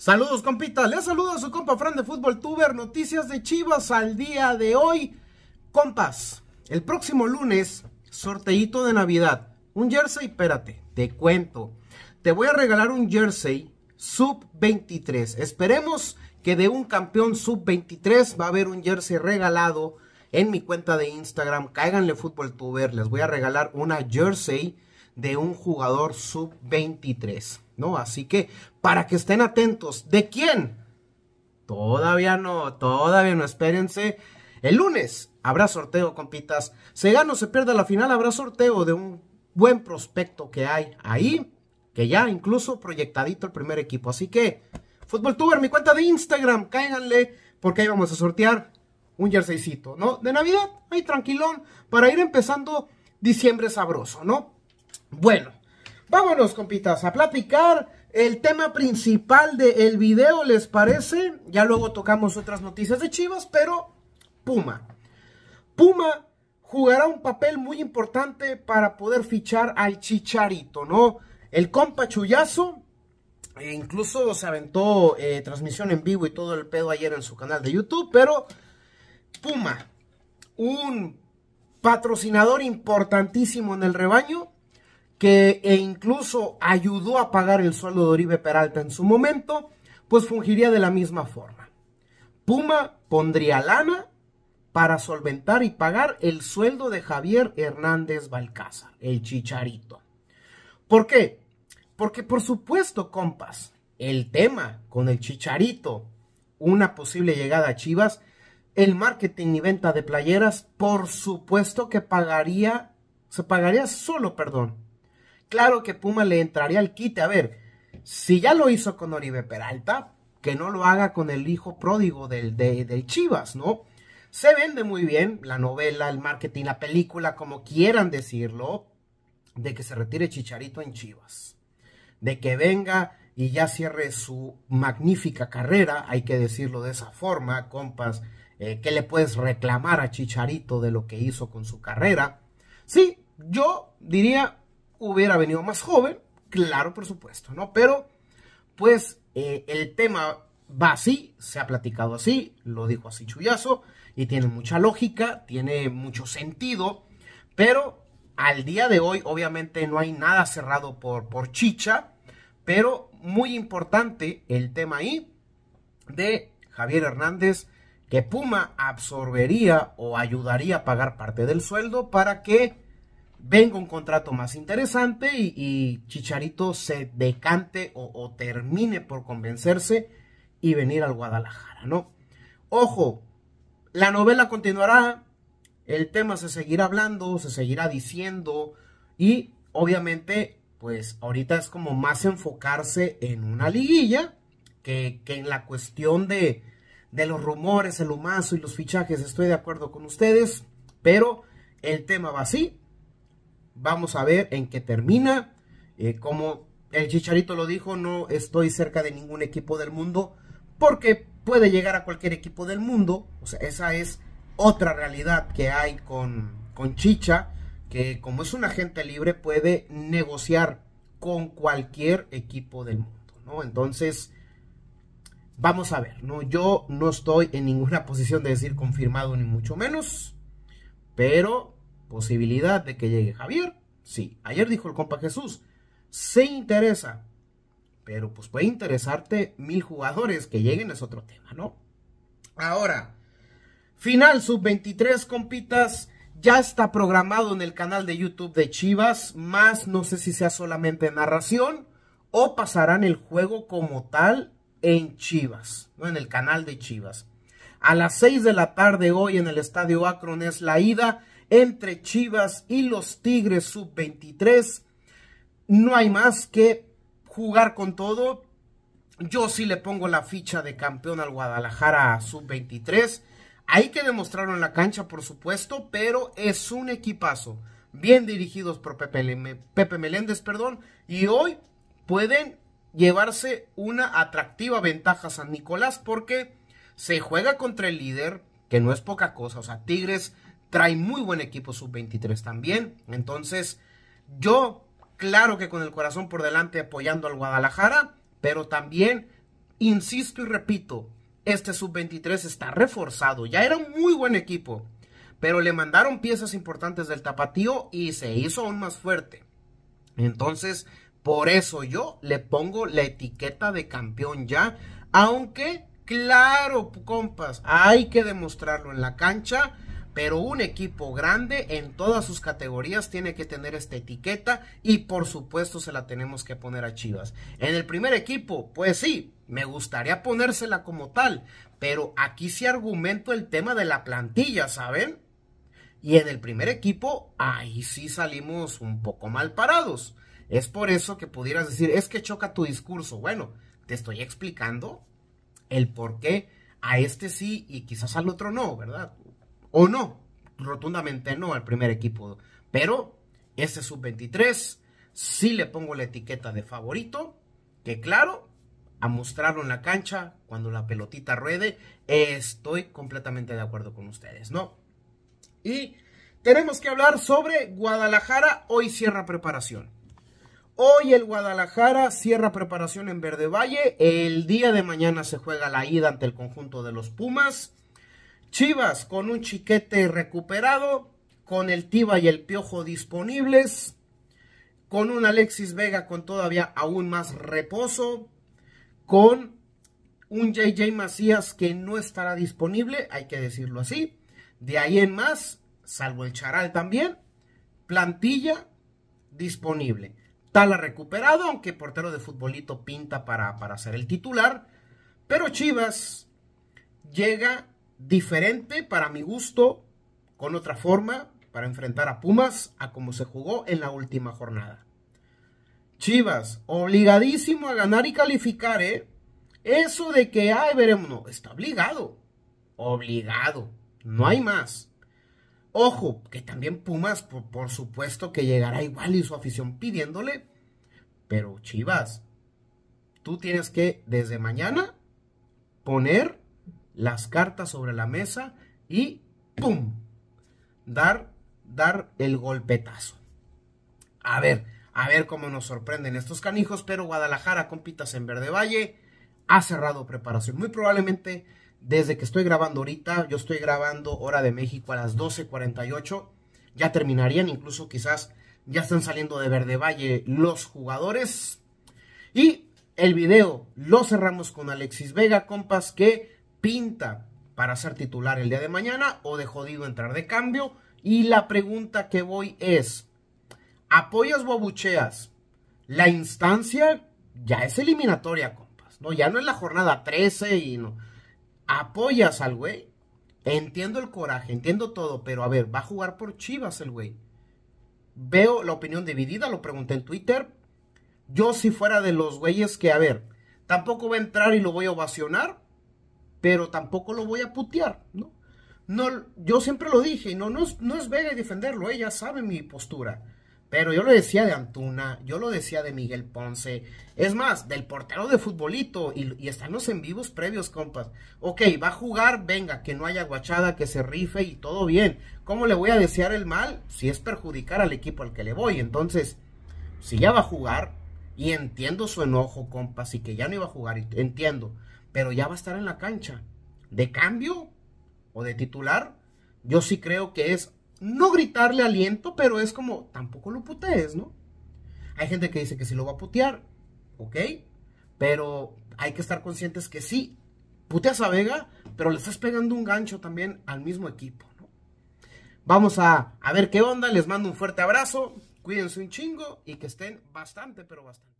Saludos compitas, les saludo a su compa Fran de Fútbol Tuber, noticias de Chivas al día de hoy. Compas, el próximo lunes, sorteito de Navidad. Un jersey, espérate, te cuento. Te voy a regalar un jersey sub-23. Esperemos que de un campeón sub-23 va a haber un jersey regalado en mi cuenta de Instagram. Cáiganle Fútbol Tuber, les voy a regalar una jersey de un jugador sub-23. ¿no? Así que para que estén atentos, ¿de quién? Todavía no, todavía no, espérense. El lunes habrá sorteo, compitas. Se gana o se pierde la final, habrá sorteo de un buen prospecto que hay ahí, que ya incluso proyectadito el primer equipo. Así que, Fútbol Tuber, mi cuenta de Instagram, cáiganle, porque ahí vamos a sortear un jerseycito, ¿no? De Navidad, ahí tranquilón, para ir empezando diciembre sabroso, ¿no? Bueno, Vámonos, compitas, a platicar el tema principal del el video, ¿les parece? Ya luego tocamos otras noticias de Chivas, pero Puma. Puma jugará un papel muy importante para poder fichar al Chicharito, ¿no? El compa Chuyazo, e incluso se aventó eh, transmisión en vivo y todo el pedo ayer en su canal de YouTube, pero Puma, un patrocinador importantísimo en el rebaño, que e incluso ayudó a pagar el sueldo de Oribe Peralta en su momento, pues fungiría de la misma forma. Puma pondría lana para solventar y pagar el sueldo de Javier Hernández Balcázar, el chicharito. ¿Por qué? Porque por supuesto, compas, el tema con el chicharito, una posible llegada a Chivas, el marketing y venta de playeras, por supuesto que pagaría, se pagaría solo, perdón, claro que Puma le entraría al quite. A ver, si ya lo hizo con Oribe Peralta, que no lo haga con el hijo pródigo del, del Chivas, ¿no? Se vende muy bien la novela, el marketing, la película, como quieran decirlo, de que se retire Chicharito en Chivas, de que venga y ya cierre su magnífica carrera, hay que decirlo de esa forma, compas, eh, ¿qué le puedes reclamar a Chicharito de lo que hizo con su carrera? Sí, yo diría hubiera venido más joven, claro, por supuesto, ¿no? Pero, pues, eh, el tema va así, se ha platicado así, lo dijo así Chuyazo, y tiene mucha lógica, tiene mucho sentido, pero al día de hoy, obviamente, no hay nada cerrado por, por chicha, pero muy importante el tema ahí de Javier Hernández, que Puma absorbería o ayudaría a pagar parte del sueldo para que venga un contrato más interesante y, Chicharito se decante o, termine por convencerse y venir al Guadalajara, ¿no? Ojo, la novela continuará, el tema se seguirá hablando, se seguirá diciendo y obviamente pues ahorita es como más enfocarse en una liguilla que, en la cuestión de, de los rumores, el humazo y los fichajes, estoy de acuerdo con ustedes, pero el tema va así, Vamos a ver en qué termina. Eh, como el Chicharito lo dijo, no estoy cerca de ningún equipo del mundo porque puede llegar a cualquier equipo del mundo. O sea, esa es otra realidad que hay con, con Chicha, que como es un agente libre puede negociar con cualquier equipo del mundo, ¿no? Entonces, vamos a ver, ¿no? Yo no estoy en ninguna posición de decir confirmado ni mucho menos, pero posibilidad de que llegue Javier, sí. Ayer dijo el compa Jesús, se interesa, pero pues puede interesarte mil jugadores que lleguen es otro tema, ¿no? Ahora, final sub-23, compitas, ya está programado en el canal de YouTube de Chivas, más no sé si sea solamente narración o pasarán el juego como tal en Chivas, ¿no? en el canal de Chivas. A las 6 de la tarde hoy en el Estadio Akron es la ida entre Chivas y los Tigres sub-23. No hay más que jugar con todo. Yo sí le pongo la ficha de campeón al Guadalajara sub-23. Hay que demostrarlo en la cancha, por supuesto, pero es un equipazo. Bien dirigidos por Pepe, Meléndez, perdón. Y hoy pueden llevarse una atractiva ventaja a San Nicolás porque se juega contra el líder, que no es poca cosa. O sea, Tigres Trae muy buen equipo sub-23 también. Entonces, yo, claro que con el corazón por delante apoyando al Guadalajara, pero también, insisto y repito, este sub-23 está reforzado. Ya era un muy buen equipo, pero le mandaron piezas importantes del tapatío y se hizo aún más fuerte. Entonces, por eso yo le pongo la etiqueta de campeón ya, aunque, claro, compas, hay que demostrarlo en la cancha pero un equipo grande en todas sus categorías tiene que tener esta etiqueta y por supuesto se la tenemos que poner a Chivas. En el primer equipo, pues sí, me gustaría ponérsela como tal, pero aquí sí argumento el tema de la plantilla, ¿saben? Y en el primer equipo, ahí sí salimos un poco mal parados. Es por eso que pudieras decir, es que choca tu discurso. Bueno, te estoy explicando el por qué a este sí y quizás al otro no, ¿verdad? o no, rotundamente no al primer equipo. Pero ese sub-23 sí le pongo la etiqueta de favorito, que claro, a mostrarlo en la cancha cuando la pelotita ruede, estoy completamente de acuerdo con ustedes, ¿no? Y tenemos que hablar sobre Guadalajara, hoy cierra preparación. Hoy el Guadalajara cierra preparación en Verde Valle. El día de mañana se juega la ida ante el conjunto de los Pumas. Chivas con un chiquete recuperado, con el Tiba y el Piojo disponibles, con un Alexis Vega con todavía aún más reposo, con un JJ Macías que no estará disponible, hay que decirlo así. De ahí en más, salvo el Charal también, plantilla disponible. Tala recuperado, aunque portero de futbolito pinta para, para ser el titular. Pero Chivas llega diferente para mi gusto, con otra forma, para enfrentar a Pumas a como se jugó en la última jornada. Chivas, obligadísimo a ganar y calificar, ¿eh? Eso de que, ay, veremos, no, está obligado. Obligado. No hay más. Ojo, que también Pumas, por, por supuesto que llegará igual y su afición pidiéndole. Pero Chivas, tú tienes que desde mañana poner las cartas sobre la mesa y ¡pum! Dar, dar el golpetazo. A ver, a ver cómo nos sorprenden estos canijos, pero Guadalajara, compitas en Verde Valle, ha cerrado preparación. Muy probablemente desde que estoy grabando ahorita, yo estoy grabando hora de México a las 12.48, ya terminarían, incluso quizás ya están saliendo de Verde Valle los jugadores. Y el video lo cerramos con Alexis Vega, compas, que pinta para ser titular el día de mañana o de jodido entrar de cambio. Y la pregunta que voy es, ¿apoyas bobucheas? La instancia ya es eliminatoria, compas, ¿no? Ya no es la jornada 13 y no. ¿Apoyas al güey? Entiendo el coraje, entiendo todo, pero a ver, va a jugar por Chivas el güey. Veo la opinión dividida, lo pregunté en Twitter. Yo si fuera de los güeyes que, a ver, tampoco va a entrar y lo voy a ovacionar pero tampoco lo voy a putear, ¿no? No, yo siempre lo dije, no, no, es, no es vega defenderlo, ella ¿eh? sabe mi postura. Pero yo lo decía de Antuna, yo lo decía de Miguel Ponce, es más, del portero de futbolito, y, y, están los en vivos previos, compas. Ok, va a jugar, venga, que no haya guachada, que se rife y todo bien. ¿Cómo le voy a desear el mal si es perjudicar al equipo al que le voy? Entonces, si ya va a jugar, y entiendo su enojo, compas, y que ya no iba a jugar, entiendo pero ya va a estar en la cancha. De cambio o de titular, yo sí creo que es no gritarle aliento, pero es como tampoco lo putees, ¿no? Hay gente que dice que sí lo va a putear, ¿ok? Pero hay que estar conscientes que sí, puteas a Vega, pero le estás pegando un gancho también al mismo equipo, ¿no? Vamos a, a ver qué onda, les mando un fuerte abrazo, cuídense un chingo y que estén bastante, pero bastante.